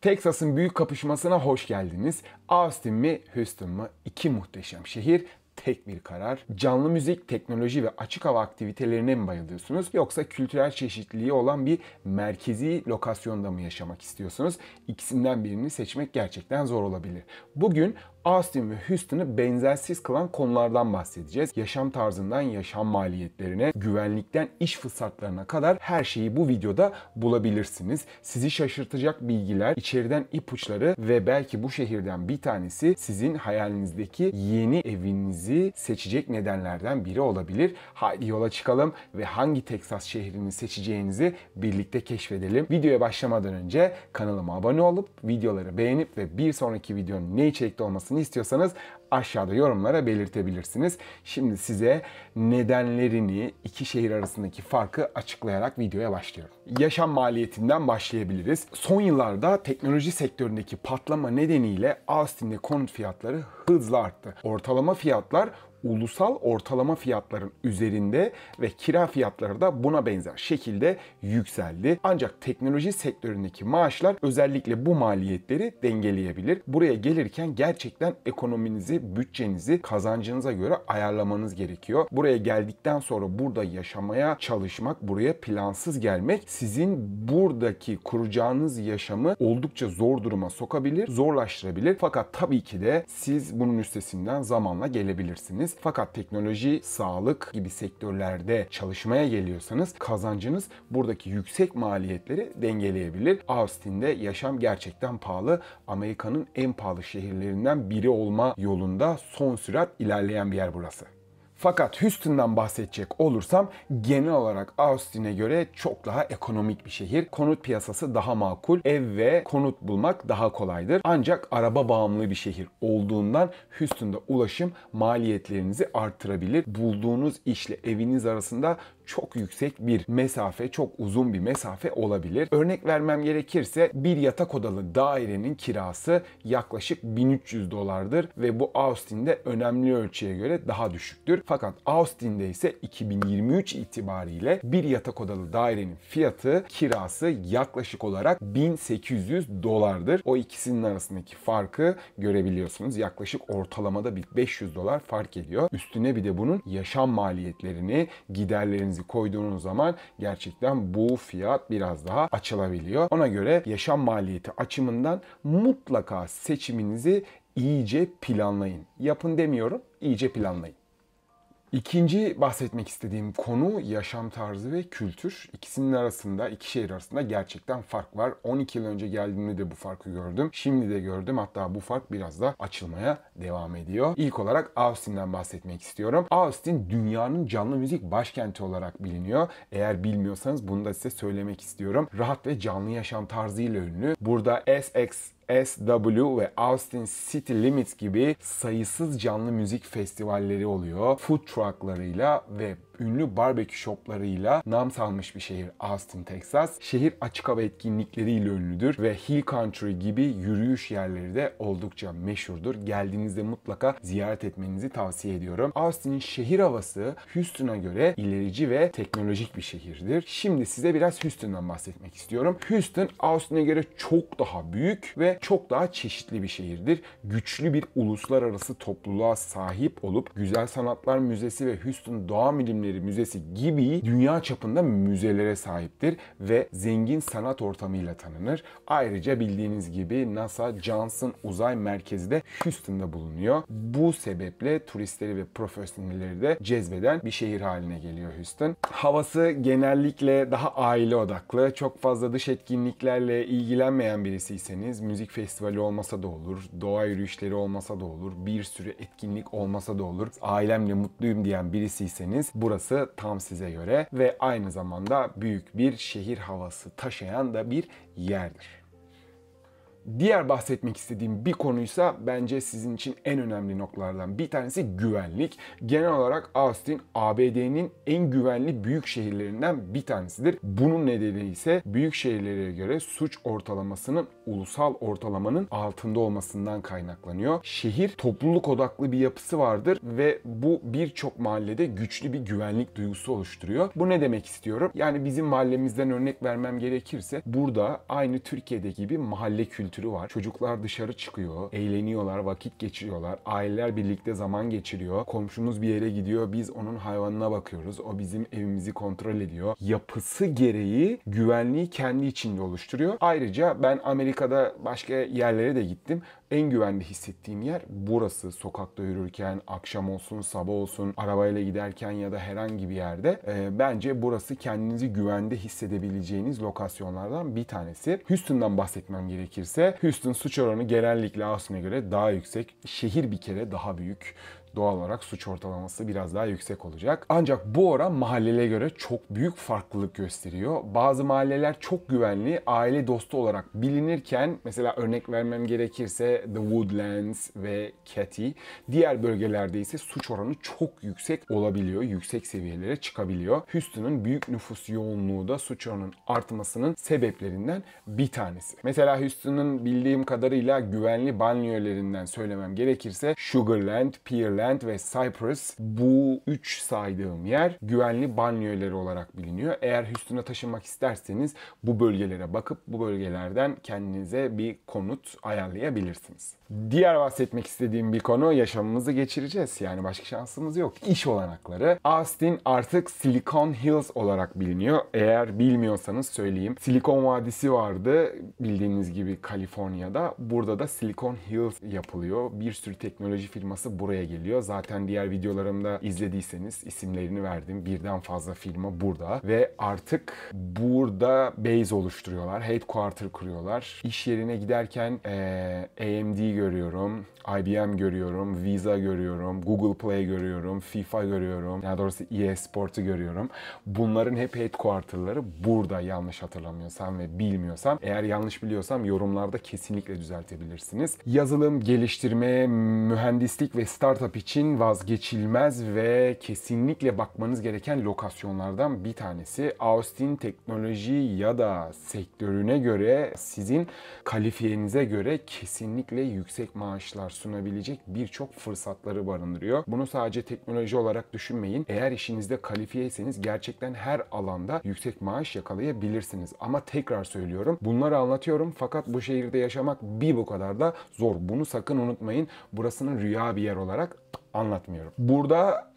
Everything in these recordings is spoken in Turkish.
Texas'ın büyük kapışmasına hoş geldiniz. Austin mi, Houston mı? İki muhteşem şehir tek bir karar. Canlı müzik, teknoloji ve açık hava aktivitelerine mi bayılıyorsunuz yoksa kültürel çeşitliliği olan bir merkezi lokasyonda mı yaşamak istiyorsunuz? İkisinden birini seçmek gerçekten zor olabilir. Bugün Austin ve Houston'ı benzersiz kılan konulardan bahsedeceğiz. Yaşam tarzından yaşam maliyetlerine, güvenlikten iş fırsatlarına kadar her şeyi bu videoda bulabilirsiniz. Sizi şaşırtacak bilgiler, içeriden ipuçları ve belki bu şehirden bir tanesi sizin hayalinizdeki yeni evinizi seçecek nedenlerden biri olabilir. Haydi yola çıkalım ve hangi Texas şehrini seçeceğinizi birlikte keşfedelim. Videoya başlamadan önce kanalıma abone olup videoları beğenip ve bir sonraki videonun ne içerikte olmasını olmasını istiyorsanız aşağıda yorumlara belirtebilirsiniz. Şimdi size nedenlerini, iki şehir arasındaki farkı açıklayarak videoya başlıyorum. Yaşam maliyetinden başlayabiliriz. Son yıllarda teknoloji sektöründeki patlama nedeniyle Austin'de konut fiyatları hızla arttı. Ortalama fiyatlar ulusal ortalama fiyatların üzerinde ve kira fiyatları da buna benzer şekilde yükseldi. Ancak teknoloji sektöründeki maaşlar özellikle bu maliyetleri dengeleyebilir. Buraya gelirken gerçekten ekonominizi, bütçenizi kazancınıza göre ayarlamanız gerekiyor. Buraya geldikten sonra burada yaşamaya çalışmak, buraya plansız gelmek sizin buradaki kuracağınız yaşamı oldukça zor duruma sokabilir, zorlaştırabilir. Fakat tabii ki de siz bunun üstesinden zamanla gelebilirsiniz değilseniz fakat teknoloji, sağlık gibi sektörlerde çalışmaya geliyorsanız kazancınız buradaki yüksek maliyetleri dengeleyebilir. Austin'de yaşam gerçekten pahalı. Amerika'nın en pahalı şehirlerinden biri olma yolunda son sürat ilerleyen bir yer burası. Fakat Houston'dan bahsedecek olursam genel olarak Austin'e göre çok daha ekonomik bir şehir. Konut piyasası daha makul. Ev ve konut bulmak daha kolaydır. Ancak araba bağımlı bir şehir olduğundan Houston'da ulaşım maliyetlerinizi artırabilir. Bulduğunuz işle eviniz arasında çok yüksek bir mesafe, çok uzun bir mesafe olabilir. Örnek vermem gerekirse bir yatak odalı dairenin kirası yaklaşık 1300 dolardır ve bu Austin'de önemli ölçüye göre daha düşüktür. Fakat Austin'de ise 2023 itibariyle bir yatak odalı dairenin fiyatı kirası yaklaşık olarak 1800 dolardır. O ikisinin arasındaki farkı görebiliyorsunuz. Yaklaşık ortalamada bir 500 dolar fark ediyor. Üstüne bir de bunun yaşam maliyetlerini, giderlerinizi bütçenizi koyduğunuz zaman gerçekten bu fiyat biraz daha açılabiliyor. Ona göre yaşam maliyeti açımından mutlaka seçiminizi iyice planlayın. Yapın demiyorum, iyice planlayın. İkinci bahsetmek istediğim konu yaşam tarzı ve kültür. İkisinin arasında, iki şehir arasında gerçekten fark var. 12 yıl önce geldiğimde de bu farkı gördüm. Şimdi de gördüm. Hatta bu fark biraz da açılmaya devam ediyor. İlk olarak Austin'den bahsetmek istiyorum. Austin dünyanın canlı müzik başkenti olarak biliniyor. Eğer bilmiyorsanız bunu da size söylemek istiyorum. Rahat ve canlı yaşam tarzıyla ünlü. Burada SX SW ve Austin City Limits gibi sayısız canlı müzik festivalleri oluyor. Food trucklarıyla ve ünlü barbekü şoplarıyla nam salmış bir şehir Austin, Texas. Şehir açık hava etkinlikleriyle ünlüdür ve Hill Country gibi yürüyüş yerleri de oldukça meşhurdur. Geldiğinizde mutlaka ziyaret etmenizi tavsiye ediyorum. Austin'in şehir havası Houston'a göre ilerici ve teknolojik bir şehirdir. Şimdi size biraz Houston'dan bahsetmek istiyorum. Houston Austin'e göre çok daha büyük ve çok daha çeşitli bir şehirdir. Güçlü bir uluslararası topluluğa sahip olup Güzel Sanatlar Müzesi ve Houston Doğa Bilimleri Filmleri Müzesi gibi dünya çapında müzelere sahiptir ve zengin sanat ortamıyla tanınır. Ayrıca bildiğiniz gibi NASA Johnson Uzay Merkezi de Houston'da bulunuyor. Bu sebeple turistleri ve profesyonelleri de cezbeden bir şehir haline geliyor Houston. Havası genellikle daha aile odaklı. Çok fazla dış etkinliklerle ilgilenmeyen birisiyseniz müzik festivali olmasa da olur, doğa yürüyüşleri olmasa da olur, bir sürü etkinlik olmasa da olur, ailemle mutluyum diyen birisiyseniz burası Burası tam size göre ve aynı zamanda büyük bir şehir havası taşıyan da bir yerdir. Diğer bahsetmek istediğim bir konuysa bence sizin için en önemli noktalardan bir tanesi güvenlik. Genel olarak Austin ABD'nin en güvenli büyük şehirlerinden bir tanesidir. Bunun nedeni ise büyük şehirlere göre suç ortalamasının ulusal ortalamanın altında olmasından kaynaklanıyor. Şehir topluluk odaklı bir yapısı vardır ve bu birçok mahallede güçlü bir güvenlik duygusu oluşturuyor. Bu ne demek istiyorum? Yani bizim mahallemizden örnek vermem gerekirse burada aynı Türkiye'deki gibi mahalle kültürü kültürü var. Çocuklar dışarı çıkıyor, eğleniyorlar, vakit geçiriyorlar. Aileler birlikte zaman geçiriyor. Komşumuz bir yere gidiyor, biz onun hayvanına bakıyoruz. O bizim evimizi kontrol ediyor. Yapısı gereği güvenliği kendi içinde oluşturuyor. Ayrıca ben Amerika'da başka yerlere de gittim en güvende hissettiğim yer burası. Sokakta yürürken, akşam olsun, sabah olsun, arabayla giderken ya da herhangi bir yerde e, bence burası kendinizi güvende hissedebileceğiniz lokasyonlardan bir tanesi. Houston'dan bahsetmem gerekirse Houston suç oranı genellikle Austin'e göre daha yüksek. Şehir bir kere daha büyük doğal olarak suç ortalaması biraz daha yüksek olacak. Ancak bu oran mahallelere göre çok büyük farklılık gösteriyor. Bazı mahalleler çok güvenli, aile dostu olarak bilinirken mesela örnek vermem gerekirse The Woodlands ve Katy, diğer bölgelerde ise suç oranı çok yüksek olabiliyor. Yüksek seviyelere çıkabiliyor. Houston'un büyük nüfus yoğunluğu da suç oranının artmasının sebeplerinden bir tanesi. Mesela Houston'un bildiğim kadarıyla güvenli banliyölerinden söylemem gerekirse Sugarland, Pearland Ireland ve Cyprus bu üç saydığım yer güvenli banyoları olarak biliniyor. Eğer Houston'a taşınmak isterseniz bu bölgelere bakıp bu bölgelerden kendinize bir konut ayarlayabilirsiniz. Diğer bahsetmek istediğim bir konu yaşamımızı geçireceğiz. Yani başka şansımız yok. İş olanakları. Austin artık Silicon Hills olarak biliniyor. Eğer bilmiyorsanız söyleyeyim. Silikon Vadisi vardı bildiğiniz gibi Kaliforniya'da. Burada da Silicon Hills yapılıyor. Bir sürü teknoloji firması buraya geliyor. Zaten diğer videolarımda izlediyseniz isimlerini verdim. Birden fazla firma burada ve artık burada base oluşturuyorlar. Headquarter kuruyorlar. İş yerine giderken ee, AMD'yi görüyorum, IBM görüyorum, Visa görüyorum, Google Play görüyorum, FIFA görüyorum, daha doğrusu EA Sport'u görüyorum. Bunların hep headquarter'ları burada yanlış hatırlamıyorsam ve bilmiyorsam. Eğer yanlış biliyorsam yorumlarda kesinlikle düzeltebilirsiniz. Yazılım, geliştirme, mühendislik ve startup için vazgeçilmez ve kesinlikle bakmanız gereken lokasyonlardan bir tanesi. Austin teknoloji ya da sektörüne göre sizin kalifiyenize göre kesinlikle yüksek yüksek maaşlar sunabilecek birçok fırsatları barındırıyor. Bunu sadece teknoloji olarak düşünmeyin. Eğer işinizde kalifiyeyseniz gerçekten her alanda yüksek maaş yakalayabilirsiniz. Ama tekrar söylüyorum bunları anlatıyorum fakat bu şehirde yaşamak bir bu kadar da zor. Bunu sakın unutmayın. Burasının rüya bir yer olarak anlatmıyorum. Burada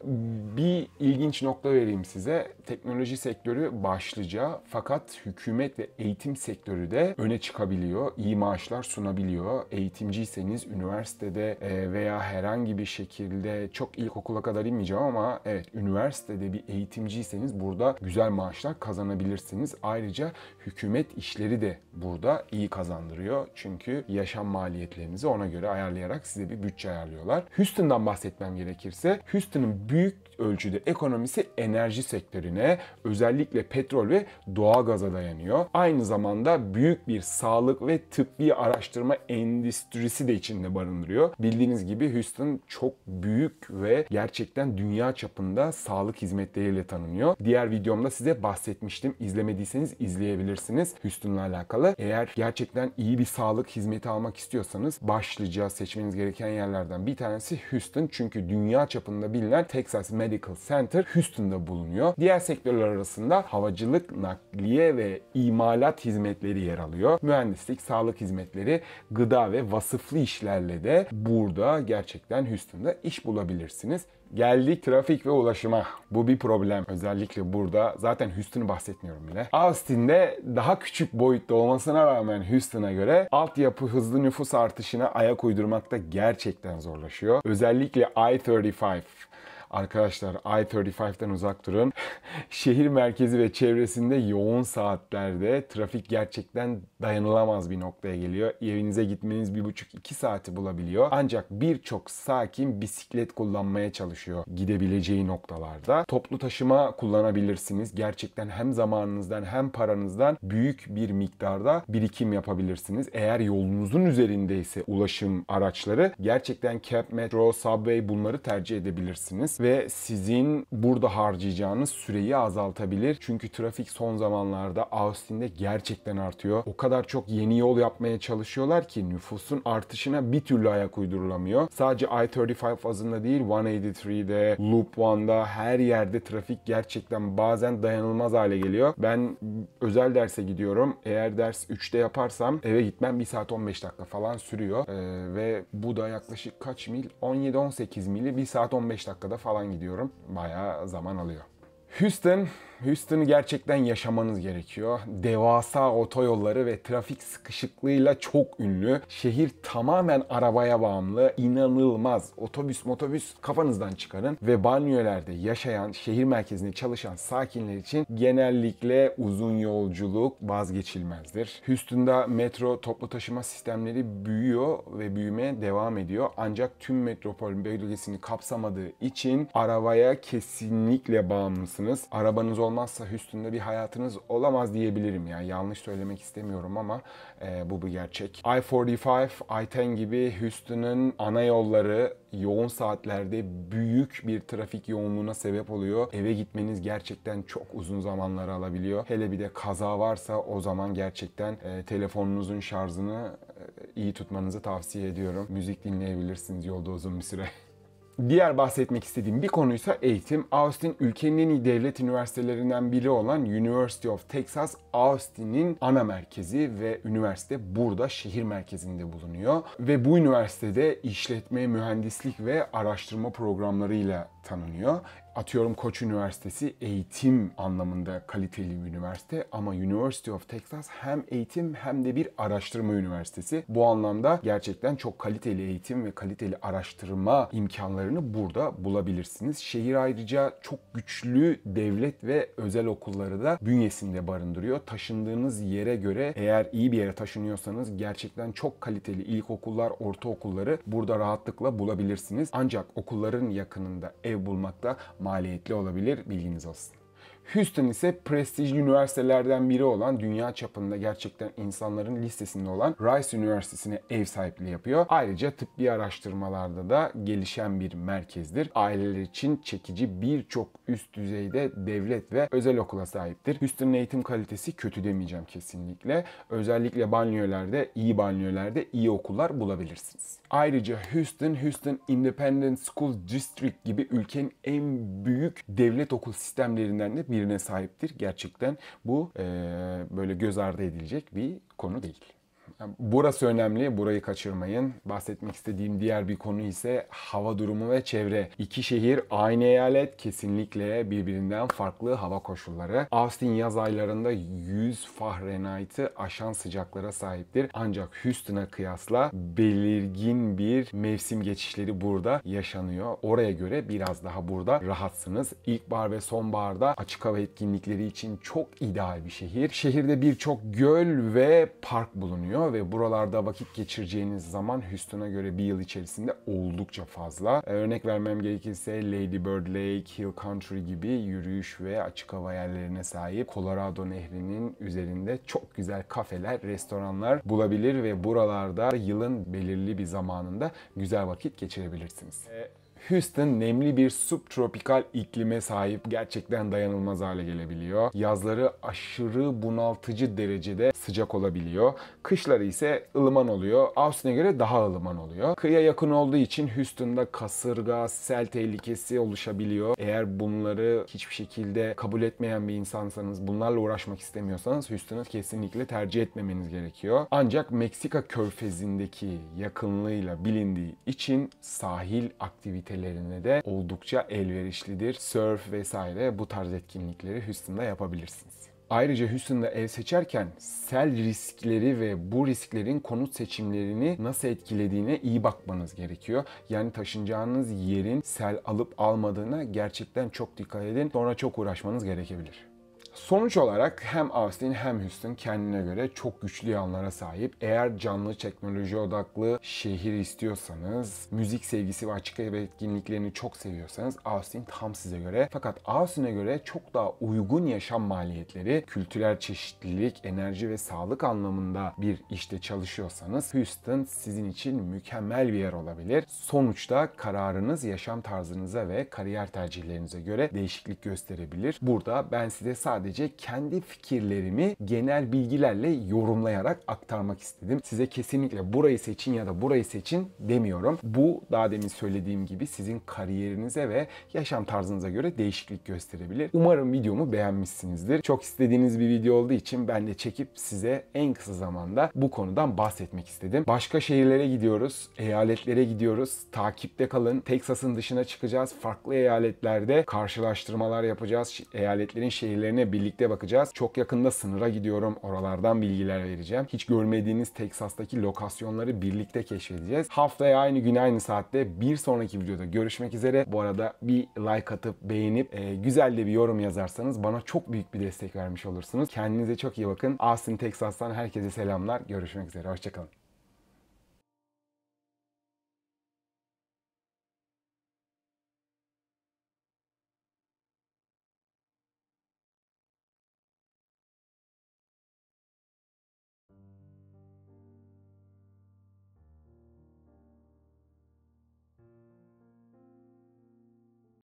bir ilginç nokta vereyim size. Teknoloji sektörü başlıca fakat hükümet ve eğitim sektörü de öne çıkabiliyor. İyi maaşlar sunabiliyor. Eğitimciyseniz üniversitede e, veya herhangi bir şekilde çok ilkokula kadar inmeyeceğim ama evet üniversitede bir eğitimciyseniz burada güzel maaşlar kazanabilirsiniz. Ayrıca hükümet işleri de burada iyi kazandırıyor. Çünkü yaşam maliyetlerinizi ona göre ayarlayarak size bir bütçe ayarlıyorlar. Houston'dan bahsetmem etmem gerekirse Houston'ın büyük ölçüde ekonomisi enerji sektörüne, özellikle petrol ve doğalgaza dayanıyor. Aynı zamanda büyük bir sağlık ve tıbbi araştırma endüstrisi de içinde barındırıyor. Bildiğiniz gibi Houston çok büyük ve gerçekten dünya çapında sağlık hizmetleriyle tanınıyor. Diğer videomda size bahsetmiştim. İzlemediyseniz izleyebilirsiniz Houston'la alakalı. Eğer gerçekten iyi bir sağlık hizmeti almak istiyorsanız başlıca seçmeniz gereken yerlerden bir tanesi Houston. Çünkü çünkü dünya çapında bilinen Texas Medical Center Houston'da bulunuyor. Diğer sektörler arasında havacılık, nakliye ve imalat hizmetleri yer alıyor. Mühendislik, sağlık hizmetleri, gıda ve vasıflı işlerle de burada gerçekten Houston'da iş bulabilirsiniz. Geldik trafik ve ulaşıma. Bu bir problem. Özellikle burada. Zaten Houston'ı bahsetmiyorum bile. Austin'de daha küçük boyutta olmasına rağmen Houston'a göre altyapı hızlı nüfus artışına ayak uydurmakta gerçekten zorlaşıyor. Özellikle I-35. Arkadaşlar I-35'ten uzak durun. Şehir merkezi ve çevresinde yoğun saatlerde trafik gerçekten dayanılamaz bir noktaya geliyor. Evinize gitmeniz 1,5-2 saati bulabiliyor. Ancak birçok sakin bisiklet kullanmaya çalışıyor gidebileceği noktalarda. Toplu taşıma kullanabilirsiniz. Gerçekten hem zamanınızdan hem paranızdan büyük bir miktarda birikim yapabilirsiniz. Eğer yolunuzun üzerindeyse ulaşım araçları gerçekten cab, metro, subway bunları tercih edebilirsiniz ve sizin burada harcayacağınız süreyi azaltabilir. Çünkü trafik son zamanlarda Austin'de gerçekten artıyor. O kadar çok yeni yol yapmaya çalışıyorlar ki nüfusun artışına bir türlü ayak uydurulamıyor. Sadece I-35 azında değil 183'de, Loop 1'da her yerde trafik gerçekten bazen dayanılmaz hale geliyor. Ben özel derse gidiyorum. Eğer ders 3'te yaparsam eve gitmem 1 saat 15 dakika falan sürüyor. Ee, ve bu da yaklaşık kaç mil? 17-18 mili 1 saat 15 dakikada falan falan gidiyorum. Bayağı zaman alıyor. Houston Houston'ı gerçekten yaşamanız gerekiyor. Devasa otoyolları ve trafik sıkışıklığıyla çok ünlü. Şehir tamamen arabaya bağımlı. inanılmaz. Otobüs motobüs kafanızdan çıkarın ve banyolarda yaşayan, şehir merkezinde çalışan sakinler için genellikle uzun yolculuk vazgeçilmezdir. Houston'da metro toplu taşıma sistemleri büyüyor ve büyümeye devam ediyor. Ancak tüm metropol bölgesini kapsamadığı için arabaya kesinlikle bağımlısınız. Arabanız olmazsa Houston'da bir hayatınız olamaz diyebilirim. Yani yanlış söylemek istemiyorum ama e, bu bir gerçek. I-45, I-10 gibi Houston'ın ana yolları yoğun saatlerde büyük bir trafik yoğunluğuna sebep oluyor. Eve gitmeniz gerçekten çok uzun zamanları alabiliyor. Hele bir de kaza varsa o zaman gerçekten e, telefonunuzun şarjını e, iyi tutmanızı tavsiye ediyorum. Müzik dinleyebilirsiniz yolda uzun bir süre. Diğer bahsetmek istediğim bir konuysa eğitim. Austin ülkenin en iyi devlet üniversitelerinden biri olan University of Texas Austin'in ana merkezi ve üniversite burada şehir merkezinde bulunuyor. Ve bu üniversitede işletme, mühendislik ve araştırma programlarıyla tanınıyor. Atıyorum Koç Üniversitesi eğitim anlamında kaliteli bir üniversite ama University of Texas hem eğitim hem de bir araştırma üniversitesi. Bu anlamda gerçekten çok kaliteli eğitim ve kaliteli araştırma imkanlarını burada bulabilirsiniz. Şehir ayrıca çok güçlü devlet ve özel okulları da bünyesinde barındırıyor. Taşındığınız yere göre eğer iyi bir yere taşınıyorsanız gerçekten çok kaliteli ilkokullar, ortaokulları burada rahatlıkla bulabilirsiniz. Ancak okulların yakınında ev ev bulmak da maliyetli olabilir. Bilginiz olsun. Houston ise prestijli üniversitelerden biri olan dünya çapında gerçekten insanların listesinde olan Rice Üniversitesi'ne ev sahipliği yapıyor. Ayrıca tıbbi araştırmalarda da gelişen bir merkezdir. Aileler için çekici birçok üst düzeyde devlet ve özel okula sahiptir. Houston'ın eğitim kalitesi kötü demeyeceğim kesinlikle. Özellikle banyolarda, iyi banyolarda iyi okullar bulabilirsiniz. Ayrıca Houston, Houston Independent School District gibi ülkenin en büyük devlet okul sistemlerinden de bir birine sahiptir. Gerçekten bu e, böyle göz ardı edilecek bir konu değil. Burası önemli, burayı kaçırmayın. Bahsetmek istediğim diğer bir konu ise hava durumu ve çevre. İki şehir aynı eyalet kesinlikle birbirinden farklı hava koşulları. Austin yaz aylarında 100 Fahrenheit'i aşan sıcaklara sahiptir. Ancak Houston'a kıyasla belirgin bir mevsim geçişleri burada yaşanıyor. Oraya göre biraz daha burada rahatsınız. İlkbahar ve sonbaharda açık hava etkinlikleri için çok ideal bir şehir. Şehirde birçok göl ve park bulunuyor zamanı ve buralarda vakit geçireceğiniz zaman Houston'a göre bir yıl içerisinde oldukça fazla. Ee, örnek vermem gerekirse Lady Bird Lake, Hill Country gibi yürüyüş ve açık hava yerlerine sahip Colorado Nehri'nin üzerinde çok güzel kafeler, restoranlar bulabilir ve buralarda yılın belirli bir zamanında güzel vakit geçirebilirsiniz. E Houston nemli bir subtropikal iklime sahip gerçekten dayanılmaz hale gelebiliyor. Yazları aşırı bunaltıcı derecede sıcak olabiliyor. Kışları ise ılıman oluyor. Austin'e göre daha ılıman oluyor. Kıyıya yakın olduğu için Houston'da kasırga, sel tehlikesi oluşabiliyor. Eğer bunları hiçbir şekilde kabul etmeyen bir insansanız, bunlarla uğraşmak istemiyorsanız Houston'ı kesinlikle tercih etmemeniz gerekiyor. Ancak Meksika körfezindeki yakınlığıyla bilindiği için sahil aktivite aktivitelerine de oldukça elverişlidir. Surf vesaire bu tarz etkinlikleri Houston'da yapabilirsiniz. Ayrıca Houston'da ev seçerken sel riskleri ve bu risklerin konut seçimlerini nasıl etkilediğine iyi bakmanız gerekiyor. Yani taşınacağınız yerin sel alıp almadığına gerçekten çok dikkat edin. Sonra çok uğraşmanız gerekebilir. Sonuç olarak hem Austin hem Houston kendine göre çok güçlü yanlara sahip. Eğer canlı teknoloji odaklı şehir istiyorsanız, müzik sevgisi ve açık hava etkinliklerini çok seviyorsanız Austin tam size göre. Fakat Austin'e göre çok daha uygun yaşam maliyetleri, kültürel çeşitlilik, enerji ve sağlık anlamında bir işte çalışıyorsanız Houston sizin için mükemmel bir yer olabilir. Sonuçta kararınız yaşam tarzınıza ve kariyer tercihlerinize göre değişiklik gösterebilir. Burada ben size sadece sadece kendi fikirlerimi genel bilgilerle yorumlayarak aktarmak istedim. Size kesinlikle burayı seçin ya da burayı seçin demiyorum. Bu daha demin söylediğim gibi sizin kariyerinize ve yaşam tarzınıza göre değişiklik gösterebilir. Umarım videomu beğenmişsinizdir. Çok istediğiniz bir video olduğu için ben de çekip size en kısa zamanda bu konudan bahsetmek istedim. Başka şehirlere gidiyoruz, eyaletlere gidiyoruz. Takipte kalın. Texas'ın dışına çıkacağız. Farklı eyaletlerde karşılaştırmalar yapacağız. Eyaletlerin şehirlerine birlikte bakacağız. Çok yakında sınıra gidiyorum. Oralardan bilgiler vereceğim. Hiç görmediğiniz Teksas'taki lokasyonları birlikte keşfedeceğiz. Haftaya aynı gün aynı saatte bir sonraki videoda görüşmek üzere. Bu arada bir like atıp beğenip e, güzel de bir yorum yazarsanız bana çok büyük bir destek vermiş olursunuz. Kendinize çok iyi bakın. Austin, Teksas'tan herkese selamlar. Görüşmek üzere. Hoşçakalın.